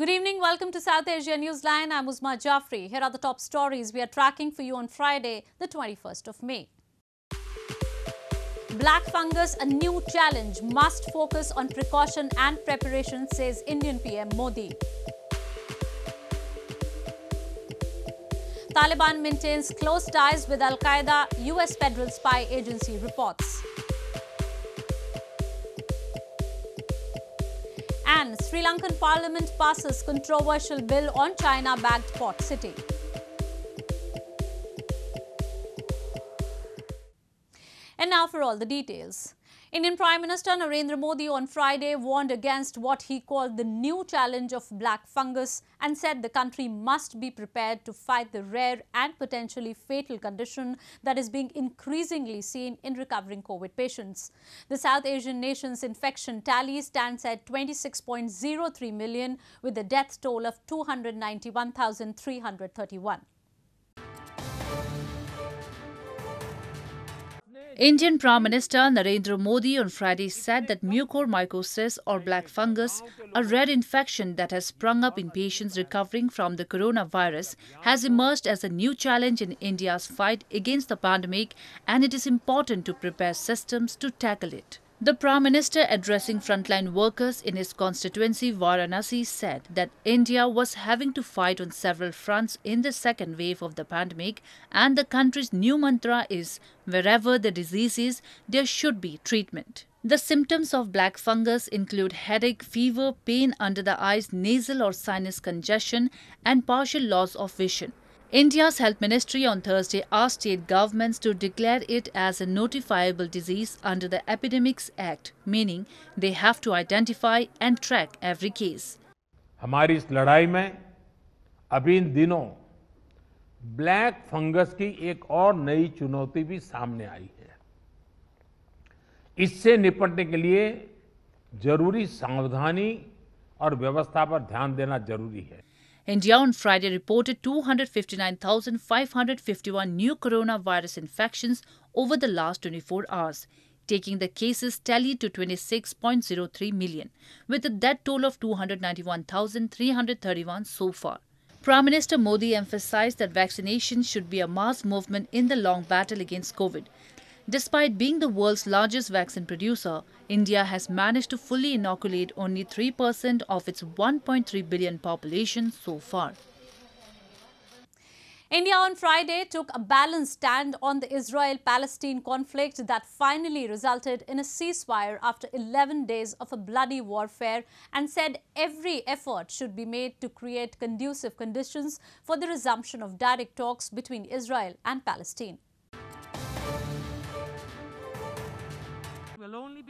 Good evening. Welcome to South Asia Newsline. I'm Uzma Jafri. Here are the top stories we are tracking for you on Friday, the 21st of May. Black fungus, a new challenge, must focus on precaution and preparation, says Indian PM Modi. Taliban maintains close ties with Al Qaeda, US federal spy agency reports. Sri Lankan parliament passes controversial bill on China-backed port city. And now for all the details. Indian Prime Minister Narendra Modi on Friday warned against what he called the new challenge of black fungus and said the country must be prepared to fight the rare and potentially fatal condition that is being increasingly seen in recovering COVID patients. The South Asian nation's infection tally stands at 26.03 million with a death toll of 291,331. Indian Prime Minister Narendra Modi on Friday said that mucormycosis or black fungus, a rare infection that has sprung up in patients recovering from the coronavirus, has emerged as a new challenge in India's fight against the pandemic and it is important to prepare systems to tackle it. The Prime Minister addressing frontline workers in his constituency Varanasi said that India was having to fight on several fronts in the second wave of the pandemic and the country's new mantra is wherever the disease is there should be treatment. The symptoms of black fungus include headache, fever, pain under the eyes, nasal or sinus congestion and partial loss of vision. India's Health Ministry on Thursday asked state governments to declare it as a notifiable disease under the Epidemics Act, meaning they have to identify and track every case. Hamari is ladai mein abhi in dino black fungus ki ek aur nayi chunauti bhi samne aayi hai Isse nipatne ke liye zaruri savdhani aur vyavastha par dhyan dena zaruri hai India on Friday reported 259,551 new coronavirus infections over the last 24 hours, taking the cases tally to 26.03 million, with a death toll of 291,331 so far. Prime Minister Modi emphasized that vaccination should be a mass movement in the long battle against COVID, Despite being the world's largest vaccine producer, India has managed to fully inoculate only 3% of its 1.3 billion population so far. India on Friday took a balanced stand on the Israel-Palestine conflict that finally resulted in a ceasefire after 11 days of a bloody warfare and said every effort should be made to create conducive conditions for the resumption of direct talks between Israel and Palestine.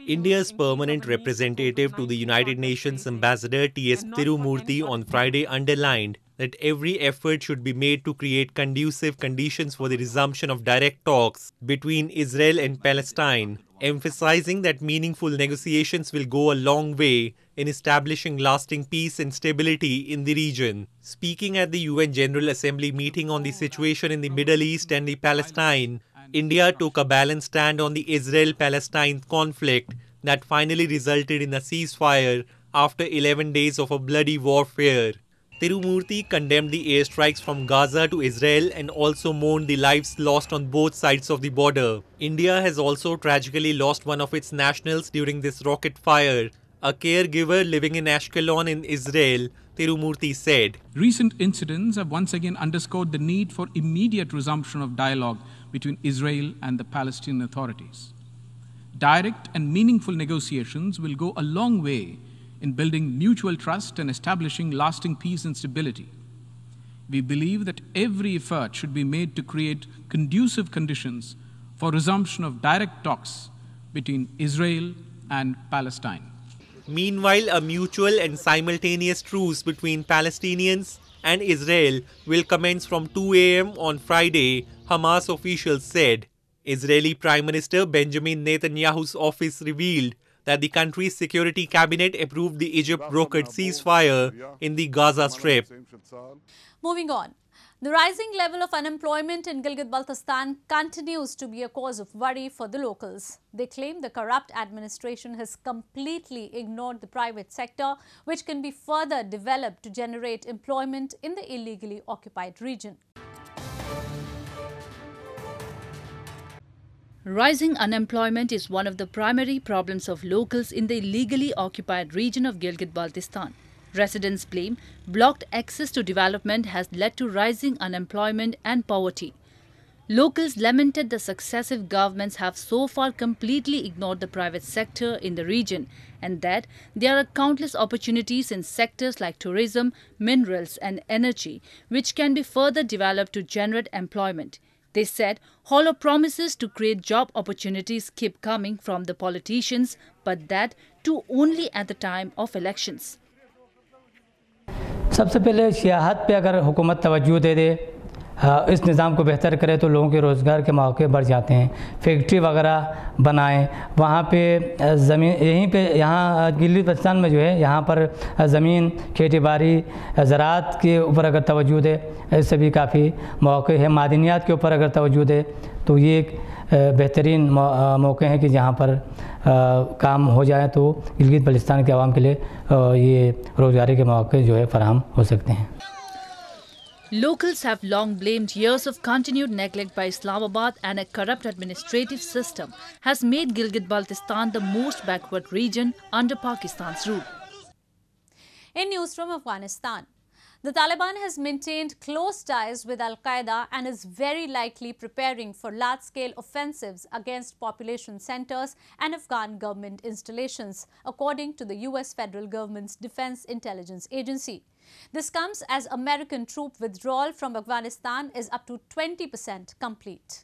India's permanent representative to the United Nations Ambassador T.S. Tirumurti on Friday underlined that every effort should be made to create conducive conditions for the resumption of direct talks between Israel and Palestine, emphasizing that meaningful negotiations will go a long way in establishing lasting peace and stability in the region. Speaking at the UN General Assembly meeting on the situation in the Middle East and the Palestine, India took a balanced stand on the Israel Palestine conflict that finally resulted in a ceasefire after 11 days of a bloody warfare. Tirumurti condemned the airstrikes from Gaza to Israel and also mourned the lives lost on both sides of the border. India has also tragically lost one of its nationals during this rocket fire, a caregiver living in Ashkelon in Israel, Tirumurti said. Recent incidents have once again underscored the need for immediate resumption of dialogue between Israel and the Palestinian authorities. Direct and meaningful negotiations will go a long way in building mutual trust and establishing lasting peace and stability. We believe that every effort should be made to create conducive conditions for resumption of direct talks between Israel and Palestine. Meanwhile, a mutual and simultaneous truce between Palestinians and Israel will commence from 2 a.m. on Friday Hamas officials said. Israeli Prime Minister Benjamin Netanyahu's office revealed that the country's security cabinet approved the Egypt-brokered ceasefire in the Gaza Strip. Moving on. The rising level of unemployment in Gilgit-Baltistan continues to be a cause of worry for the locals. They claim the corrupt administration has completely ignored the private sector, which can be further developed to generate employment in the illegally occupied region. Rising unemployment is one of the primary problems of locals in the illegally occupied region of Gilgit-Baltistan. Residents blame blocked access to development has led to rising unemployment and poverty. Locals lamented the successive governments have so far completely ignored the private sector in the region and that there are countless opportunities in sectors like tourism, minerals and energy which can be further developed to generate employment. They said hollow promises to create job opportunities keep coming from the politicians, but that too only at the time of elections. सबसे पहले सियाहत पे अगर हुकूमत तवज्जो दे दे हाँ, इस निज़ाम को बेहतर करें तो लोगों के रोज़गार के मौके बढ़ जाते हैं फैक्ट्री वगैरह बनाएं वहाँ पे ज़मीन यहीं पे यहाँ गिल्ली पाकिस्तान में जो है यहाँ पर ज़मीन खेती बाड़ी ज़रात के ऊपर अगर तोजू दे इससे भी काफ़ी मौके हैं मादनियात के ऊपर अगर तोजू दे तो ये एक बेहतरीन मौके हैं कि जहाँ पर काम हो जाए तो गिलगित बलिस्तान के आवाम के लिए ये रोज़गारी के मौके जो है फराहम हो सकते हैं Locals have long blamed years of continued neglect by Islamabad and a corrupt administrative system has made Gilgit-Baltistan the most backward region under Pakistan's rule. In news from Afghanistan, the Taliban has maintained close ties with Al-Qaeda and is very likely preparing for large-scale offensives against population centers and Afghan government installations, according to the U.S. federal government's Defense Intelligence Agency. This comes as American troop withdrawal from Afghanistan is up to 20% complete.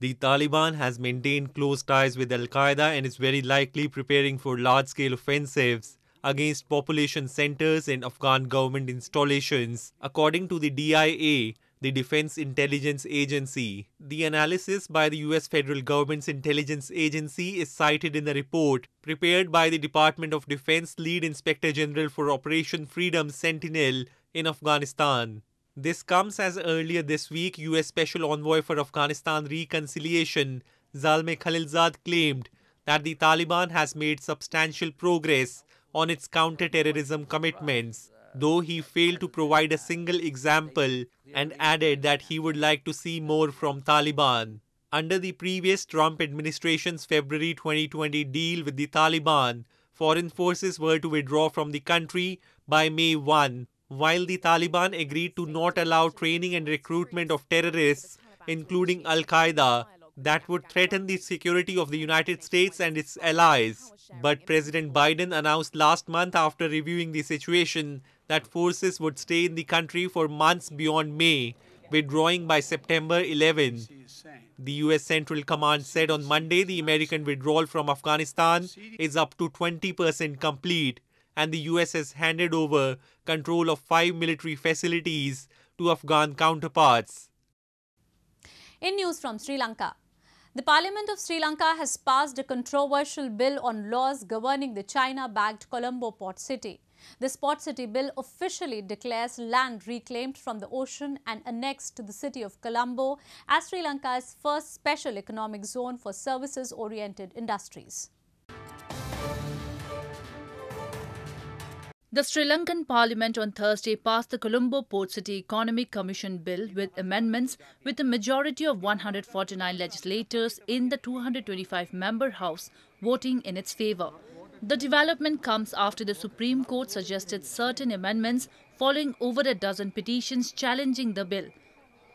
The Taliban has maintained close ties with Al Qaeda and is very likely preparing for large scale offensives against population centers and Afghan government installations. According to the DIA, the Defense Intelligence Agency. The analysis by the US federal government's intelligence agency is cited in the report prepared by the Department of Defense lead inspector general for Operation Freedom Sentinel in Afghanistan. This comes as earlier this week US special envoy for Afghanistan reconciliation Zalmay Khalilzad claimed that the Taliban has made substantial progress on its counter-terrorism commitments though he failed to provide a single example and added that he would like to see more from Taliban. Under the previous Trump administration's February 2020 deal with the Taliban, foreign forces were to withdraw from the country by May 1, while the Taliban agreed to not allow training and recruitment of terrorists, including Al Qaeda, that would threaten the security of the United States and its allies. But President Biden announced last month after reviewing the situation that forces would stay in the country for months beyond May, withdrawing by September 11. The U.S. Central Command said on Monday the American withdrawal from Afghanistan is up to 20% complete, and the U.S. has handed over control of five military facilities to Afghan counterparts. In news from Sri Lanka, the Parliament of Sri Lanka has passed a controversial bill on laws governing the China-backed Colombo port city. The Spot City Bill officially declares land reclaimed from the ocean and annexed to the city of Colombo as Sri Lanka's first special economic zone for services-oriented industries. The Sri Lankan parliament on Thursday passed the Colombo Port City Economic Commission bill with amendments with a majority of 149 legislators in the 225 member house voting in its favor. The development comes after the Supreme Court suggested certain amendments following over a dozen petitions challenging the bill.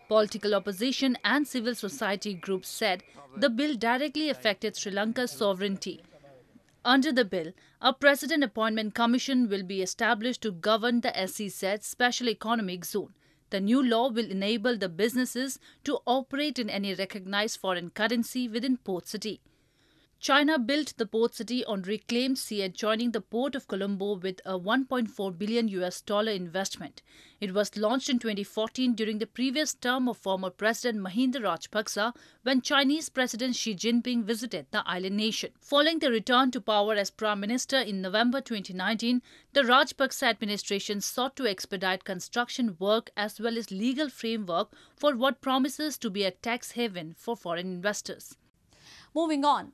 Political opposition and civil society groups said the bill directly affected Sri Lanka's sovereignty. Under the bill, a President Appointment Commission will be established to govern the SEZ Special Economic Zone. The new law will enable the businesses to operate in any recognized foreign currency within Port City. China built the port city on reclaimed sea adjoining the port of Colombo with a 1.4 billion US dollar investment. It was launched in 2014 during the previous term of former President Mahinda Rajapaksa when Chinese President Xi Jinping visited the island nation. Following the return to power as Prime Minister in November 2019, the Rajapaksa administration sought to expedite construction work as well as legal framework for what promises to be a tax haven for foreign investors. Moving on,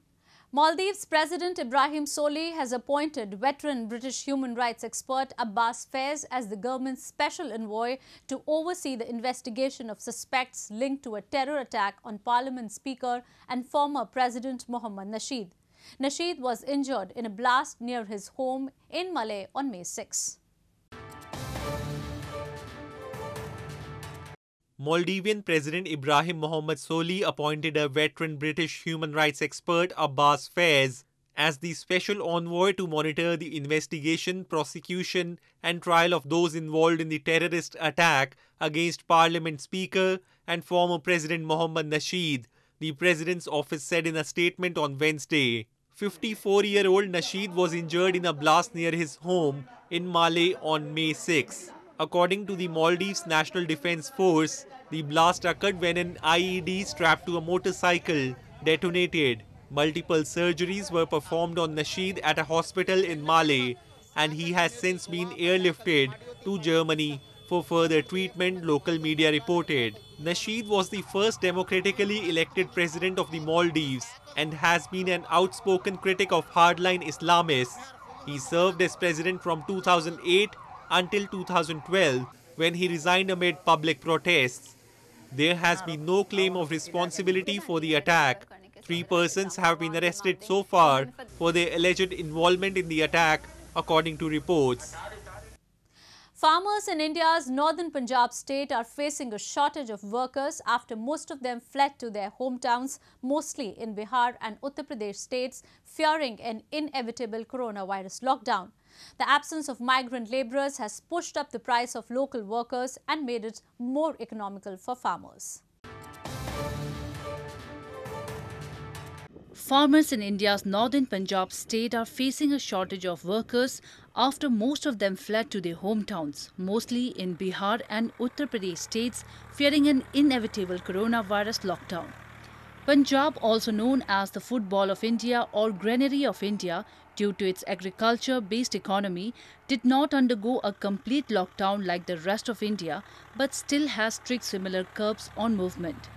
Maldives President Ibrahim Soli has appointed veteran British human rights expert Abbas Fairs as the government's special envoy to oversee the investigation of suspects linked to a terror attack on Parliament Speaker and former President Mohammad Nasheed. Nasheed was injured in a blast near his home in Malé on May 6. Maldivian President Ibrahim Mohamed Soli appointed a veteran British human rights expert, Abbas Faz as the special envoy to monitor the investigation, prosecution, and trial of those involved in the terrorist attack against Parliament Speaker and former President Mohamed Nasheed, the President's office said in a statement on Wednesday. 54 year old Nasheed was injured in a blast near his home in Male on May 6. According to the Maldives National Defense Force, the blast occurred when an IED strapped to a motorcycle detonated. Multiple surgeries were performed on Nasheed at a hospital in Male, and he has since been airlifted to Germany for further treatment, local media reported. Nasheed was the first democratically elected president of the Maldives and has been an outspoken critic of hardline Islamists. He served as president from 2008 until 2012 when he resigned amid public protests. There has been no claim of responsibility for the attack. Three persons have been arrested so far for their alleged involvement in the attack, according to reports. Farmers in India's northern Punjab state are facing a shortage of workers after most of them fled to their hometowns, mostly in Bihar and Uttar Pradesh states, fearing an inevitable coronavirus lockdown. The absence of migrant labourers has pushed up the price of local workers and made it more economical for farmers. Farmers in India's northern Punjab state are facing a shortage of workers after most of them fled to their hometowns, mostly in Bihar and Uttar Pradesh states, fearing an inevitable coronavirus lockdown. Punjab, also known as the football of India or granary of India, due to its agriculture based economy, did not undergo a complete lockdown like the rest of India but still has strict similar curbs on movement.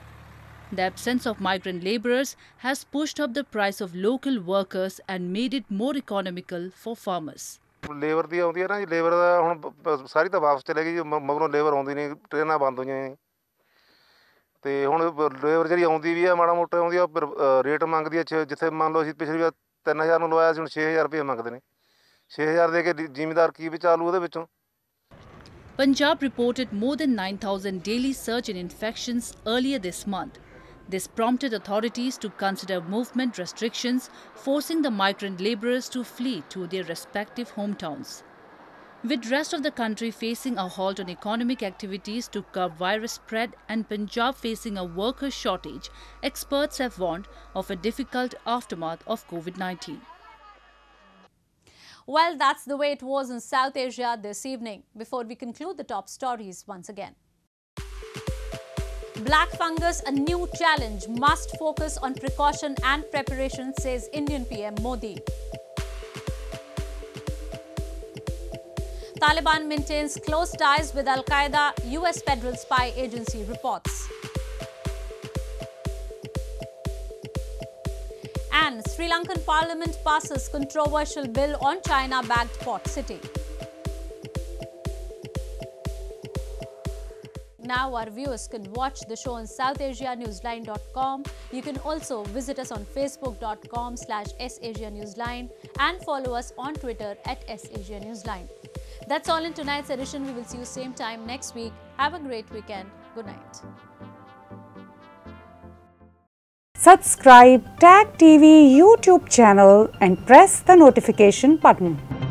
The absence of migrant labourers has pushed up the price of local workers and made it more economical for farmers. Labour ਦੀ ਆਉਂਦੀ ਹੈ ਨਾ ਜੀ labour ਦਾ ਹੁਣ the ਤਾਂ ਵਾਪਸ ਚਲੇ ਗਈ ਮਗਰੋਂ ਲੇਬਰ ਆਉਂਦੀ ਨਹੀਂ ਟ੍ਰੇਨਾਂ ਤੇ ਹੁਣ ਲੇਬਰ ਜਿਹੜੀ ਆਉਂਦੀ ਵੀ ਆ ਮਾੜਾ ਮੋਟਾ ਆਉਂਦੀ ਆ ਪਰ, ਅ, ਰੇਟ ਮੰਗਦੀ ਆ ਛੇ- ਜਿੱਥੇ ਮੰਨ ਲਓ ਅਸੀਂ ਪਿਛਲੀ ਵਾਰ 3000 ਨੂੰ ਲਵਾਇਆ ਸੀ ਹੁਣ 6000 ਰੁਪਏ ਮੰਗਦੇ ਨੇ 6000 ਦੇ ਕੇ ਦੀ- ਜ਼ਿਮੀਂਦਾਰ ਕੀ ਵਿਚਾਲੂ ਉਹਦੇ ਵਿੱਚੋਂ Punjab reported more than 9,000 daily surge in infections earlier this month. This prompted authorities to consider movement restrictions, forcing the migrant labourers to flee to their respective hometowns. With rest of the country facing a halt on economic activities to curb virus spread and Punjab facing a worker shortage, experts have warned of a difficult aftermath of COVID-19. Well, that's the way it was in South Asia this evening. Before we conclude the top stories once again. Black fungus, a new challenge, must focus on precaution and preparation, says Indian PM Modi. Taliban maintains close ties with Al Qaeda, US Federal Spy Agency reports. And Sri Lankan parliament passes controversial bill on China-backed port city. Now our viewers can watch the show on southasianewsline.com. You can also visit us on facebook.com slash sasianewsline and follow us on Twitter at sasianewsline. That's all in tonight's edition. We will see you same time next week. Have a great weekend. Good night. Subscribe Tag TV YouTube channel and press the notification button.